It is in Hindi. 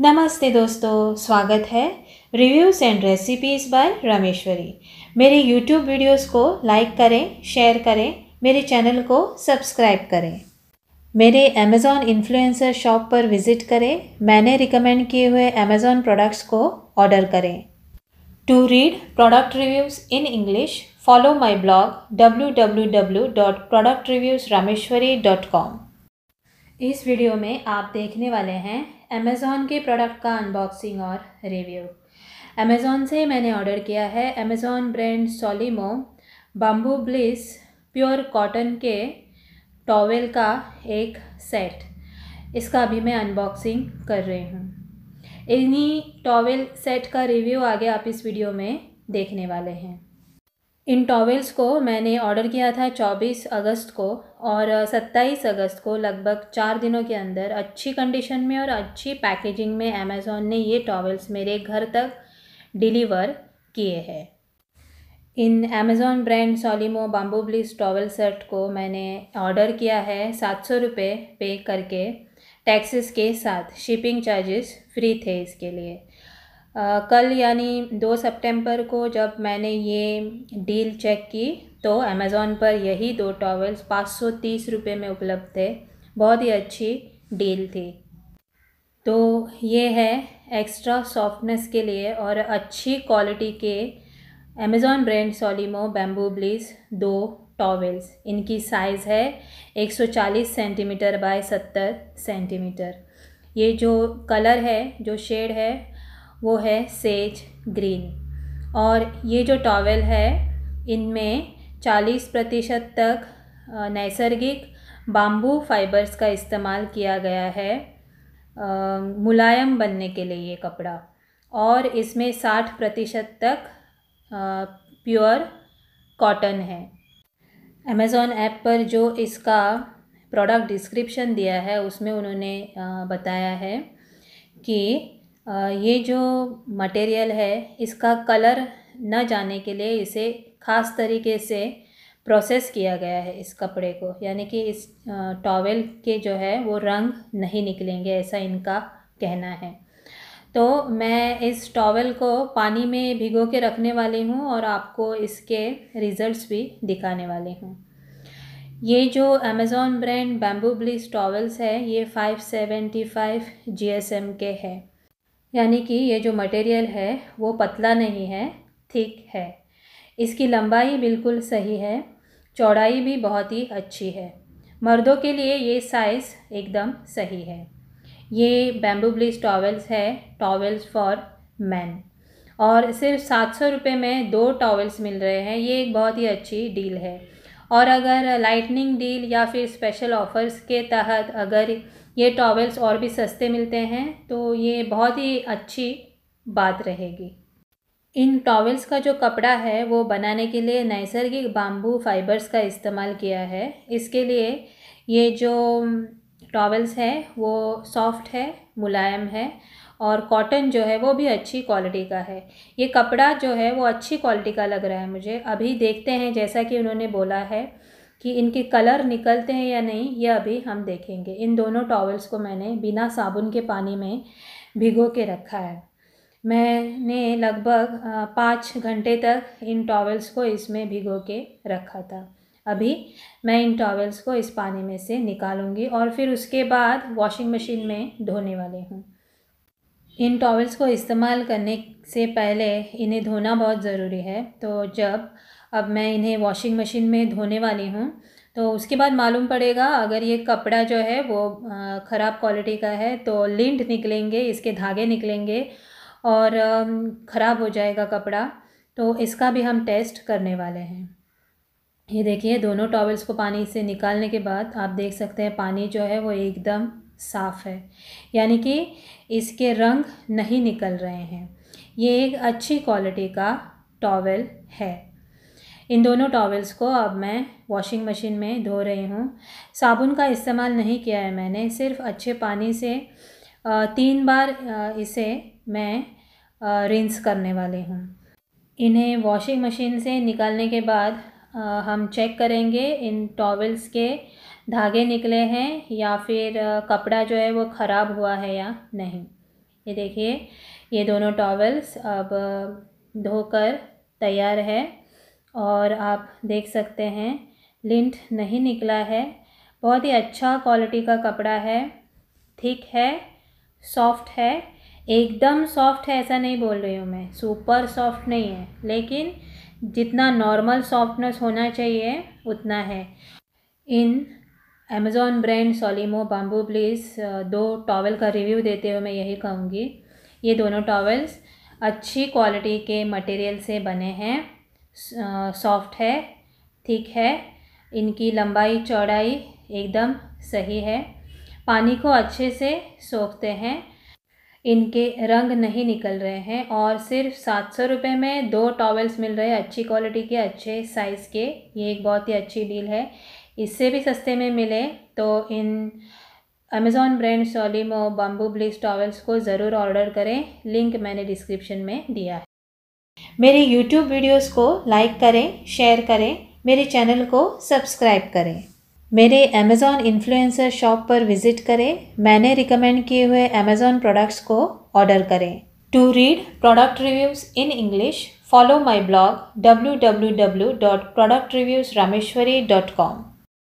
नमस्ते दोस्तों स्वागत है reviews and recipes bye Rameshwari मेरे यूट्यूब वीडियोस को लाइक करें शेयर करें मेरे चैनल को सब्सक्राइब करें मेरे अमेज़ॉन इन्फ्लुएंसर शॉप पर विज़िट करें मैंने रिकमेंड किए हुए अमेज़ॉन प्रोडक्ट्स को ऑर्डर करें to read product reviews in English follow my blog W W W dot product reviews Rameshwari dot com इस वीडियो में आप देखने वाले हैं अमेज़ोन के प्रोडक्ट का अनबॉक्सिंग और रिव्यू अमेज़ोन से मैंने ऑर्डर किया है Amazon brand Solimo bamboo bliss pure cotton के टॉवेल का एक सेट इसका भी मैं अनबॉक्सिंग कर रही हूँ इन्हीं टॉवेल सेट का रिव्यू आगे आप इस वीडियो में देखने वाले हैं इन टॉवेल्स को मैंने ऑर्डर किया था चौबीस अगस्त को और सत्ताईस अगस्त को लगभग चार दिनों के अंदर अच्छी कंडीशन में और अच्छी पैकेजिंग में अमेज़ोन ने ये टॉवेल्स मेरे घर तक डिलीवर किए हैं इन Amazon brand Solimo bamboo bliss towel set को मैंने ऑर्डर किया है सात सौ रुपये पे करके टैक्सेस के साथ शिपिंग चार्जेस फ्री थे इसके लिए कल यानी दो सितंबर को जब मैंने ये डील चेक की तो अमेज़ोन पर यही दो टॉवेल्स पाँच सौ तीस रुपये में उपलब्ध थे बहुत ही अच्छी डील थी तो ये है एक्स्ट्रा सॉफ्टनेस के लिए और अच्छी क्वालिटी के Amazon brand Solimo bamboo bliss दो टॉवेल्स इनकी साइज़ है 140 सेंटीमीटर बाय 70 सेंटीमीटर ये जो कलर है जो शेड है वो है सेज ग्रीन और ये जो टॉवल है इनमें 40 प्रतिशत तक नैसर्गिक बाम्बू फाइबर्स का इस्तेमाल किया गया है मुलायम बनने के लिए ये कपड़ा और इसमें 60 प्रतिशत तक प्योर कॉटन है अमेज़ोन ऐप पर जो इसका प्रोडक्ट डिस्क्रिप्शन दिया है उसमें उन्होंने बताया है कि ये जो मटेरियल है इसका कलर न जाने के लिए इसे ख़ास तरीके से प्रोसेस किया गया है इस कपड़े को यानी कि इस टॉवेल के जो है वो रंग नहीं निकलेंगे ऐसा इनका कहना है तो मैं इस टॉवेल को पानी में भिगो के रखने वाली हूँ और आपको इसके रिज़ल्ट्स भी दिखाने वाली हूँ ये जो Amazon brand bamboo bliss towels है ये 575 जीएसएम के है यानी कि ये जो मटेरियल है वो पतला नहीं है थिक है इसकी लंबाई बिल्कुल सही है चौड़ाई भी बहुत ही अच्छी है मर्दों के लिए ये साइज़ एकदम सही है ये बैम्बू ब्लीच टॉवेल्स है टॉवेल्स फॉर मैन और सिर्फ सात सौ रुपये में दो टॉवेल्स मिल रहे हैं ये एक बहुत ही अच्छी डील है और अगर लाइटनिंग डील या फिर स्पेशल ऑफ़र्स के तहत अगर ये टॉवेल्स और भी सस्ते मिलते हैं तो ये बहुत ही अच्छी बात रहेगी इन टॉवेल्स का जो कपड़ा है वो बनाने के लिए नैसर्गिक बाम्बू फाइबर्स का इस्तेमाल किया है इसके लिए ये जो टॉवेल्स है वो सॉफ्ट है मुलायम है और कॉटन जो है वो भी अच्छी क्वालिटी का है ये कपड़ा जो है वो अच्छी क्वालिटी का लग रहा है मुझे अभी देखते हैं जैसा कि उन्होंने बोला है कि इनके कलर निकलते हैं या नहीं ये अभी हम देखेंगे इन दोनों टॉवल्स को मैंने बिना साबुन के पानी में भिगो के रखा है मैंने लगभग पाँच घंटे तक इन टॉवल्स को इसमें भिगो के रखा था अभी मैं इन टॉवल्स को इस पानी में से निकालूंगी और फिर उसके बाद वॉशिंग मशीन में धोने वाले हूँ इन टॉवल्स को इस्तेमाल करने से पहले इन्हें धोना बहुत ज़रूरी है तो जब अब मैं इन्हें वॉशिंग मशीन में धोने वाली हूँ तो उसके बाद मालूम पड़ेगा अगर ये कपड़ा जो है वो ख़राब क्वालिटी का है तो लिंट निकलेंगे इसके धागे निकलेंगे और ख़राब हो जाएगा कपड़ा तो इसका भी हम टेस्ट करने वाले हैं ये देखिए दोनों टॉवल्स को पानी से निकालने के बाद आप देख सकते हैं पानी जो है वो एकदम साफ़ है यानी कि इसके रंग नहीं निकल रहे हैं ये एक अच्छी क्वालिटी का टॉवेल है इन दोनों टॉवल्स को अब मैं वॉशिंग मशीन में धो रही हूँ साबुन का इस्तेमाल नहीं किया है मैंने सिर्फ अच्छे पानी से तीन बार इसे मैं रिंस करने वाली हूँ इन्हें वॉशिंग मशीन से निकालने के बाद हम चेक करेंगे इन टॉवल्स के धागे निकले हैं या फिर कपड़ा जो है वो ख़राब हुआ है या नहीं ये देखिए ये दोनों टॉवल्स अब धोकर तैयार है और आप देख सकते हैं लिंट नहीं निकला है बहुत ही अच्छा क्वालिटी का कपड़ा है थिक है सॉफ्ट है एकदम सॉफ्ट है ऐसा नहीं बोल रही हूँ मैं सुपर सॉफ्ट नहीं है लेकिन जितना नॉर्मल सॉफ्टनेस होना चाहिए उतना है इन Amazon brand Solimo bamboo bliss दो टॉवल का रिव्यू देते हुए मैं यही कहूँगी ये दोनों टॉवल्स अच्छी क्वालिटी के मटेरियल से बने हैं सॉफ्ट है ठीक है इनकी लंबाई चौड़ाई एकदम सही है पानी को अच्छे से सोखते हैं इनके रंग नहीं निकल रहे हैं और सिर्फ सात सौ रुपये में दो टॉवेल्स मिल रहे हैं अच्छी क्वालिटी के अच्छे साइज़ के ये एक बहुत ही अच्छी डील है इससे भी सस्ते में मिले तो इन Amazon brand Solimo bamboo bliss towels को ज़रूर ऑर्डर करें लिंक मैंने डिस्क्रिप्शन में दिया है मेरे यूट्यूब वीडियोस को लाइक करें शेयर करें मेरे चैनल को सब्सक्राइब करें मेरे अमेज़ॉन इन्फ्लुएंसर शॉप पर विज़िट करें मैंने रिकमेंड किए हुए अमेज़ॉन प्रोडक्ट्स को ऑर्डर करें to read product reviews in English follow my blog W W W dot product reviews Rameshwari dot com